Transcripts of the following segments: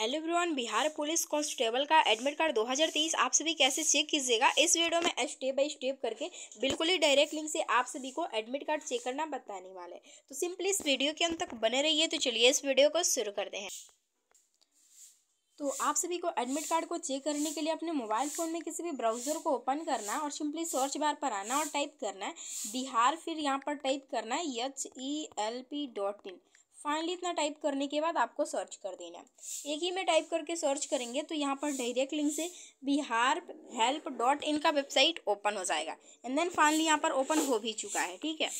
hello everyone Bihar police constable का admit card 2023 आप सभी कैसे चेक कीजिएगा इस वीडियो में स्टेप बाय स्टेप करके बिल्कुल ही डायरेक्ट लिंक से आप सभी को एडमिट कार्ड चेक करना बताने वाले तो सिंपली इस वीडियो के अंत तक बने रहिए तो चलिए इस वीडियो को शुरू करते हैं तो आप सभी को एडमिट कार्ड को चेक करने के लिए अपने मोबाइल फ़ोन में किसी भी ब्राउज़र को ओपन करना और सिंपली सर्च बार पर आना और टाइप करना है बिहार फिर यहाँ पर टाइप करना है H E L P dot in finally इतना टाइप करने के बाद आपको सर्च कर देना है एक ही में टाइप करके सर्च करेंगे तो यहाँ पर डायरेक्ट लिंक से बिहार हेल्प डॉट इन का वेबसाइट ओपन हो जाएगा एंड देन फाइनली यहाँ पर ओपन हो भी चुका है ठीक है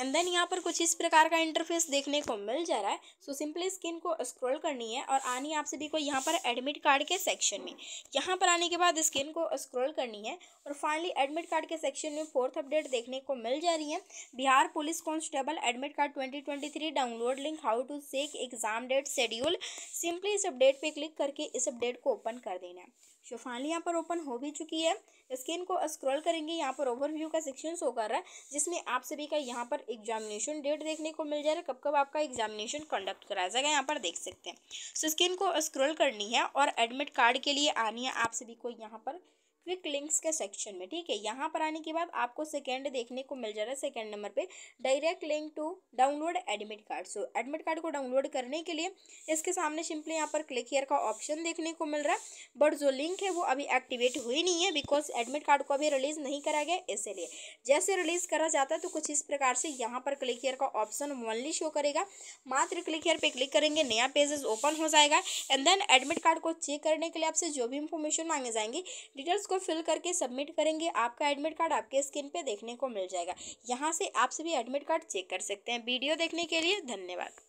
एंड देन यहाँ पर कुछ इस प्रकार का इंटरफेस देखने को मिल जा रहा है सो सिंपली स्किन को स्क्रॉल करनी है और आनी आप सभी को यहाँ पर एडमिट कार्ड के सेक्शन में यहाँ पर आने के बाद स्किन को स्क्रॉल करनी है और फाइनली एडमिट कार्ड के सेक्शन में फोर्थ अपडेट देखने को मिल जा रही है Bihar police constable admit card twenty download link how to check exam date schedule simply इस अपडेट पर क्लिक करके इस अपडेट को ओपन कर देना है सो फाइनली यहाँ पर ओपन हो भी चुकी है स्किन को स्क्रॉल करेंगे यहाँ पर ओवरव्यू का सेक्शन शो कर रहा है जिसमें आप सभी का यहाँ पर एग्जामिनेशन डेट देखने को मिल जाएगा कब कब आपका एग्जामिनेशन कंडक्ट कराया जाएगा यहाँ पर देख सकते हैं सो so, स्क्रीन को स्क्रॉल करनी है और एडमिट कार्ड के लिए आनी है आप सभी को यहाँ पर क्विक लिंक्स के सेक्शन में ठीक है यहाँ पर आने के बाद आपको सेकेंड देखने को मिल जा रहा है सेकेंड नंबर पे direct link to download admit card so admit card को डाउनलोड करने के लिए इसके सामने सिंपली यहाँ पर क्लिक हेयर का ऑप्शन देखने को मिल रहा है बट जो लिंक है वो अभी एक्टिवेट हुई नहीं है बिकॉज एडमिट कार्ड को अभी रिलीज़ नहीं करा गया इसलिए जैसे रिलीज़ करा जाता है तो कुछ इस प्रकार से यहाँ पर क्लिक हेयर का ऑप्शन वनली शो करेगा मात्र क्लिक हेयर पर क्लिक करेंगे नया पेजेस ओपन हो जाएगा एंड देन एडमिट कार्ड को चेक करने के लिए आपसे जो भी इंफॉर्मेशन मांगे जाएंगे डिटेल्स उसको फिल करके सबमिट करेंगे आपका एडमिट कार्ड आपके स्क्रीन पे देखने को मिल जाएगा यहाँ से आप सभी एडमिट कार्ड चेक कर सकते हैं वीडियो देखने के लिए धन्यवाद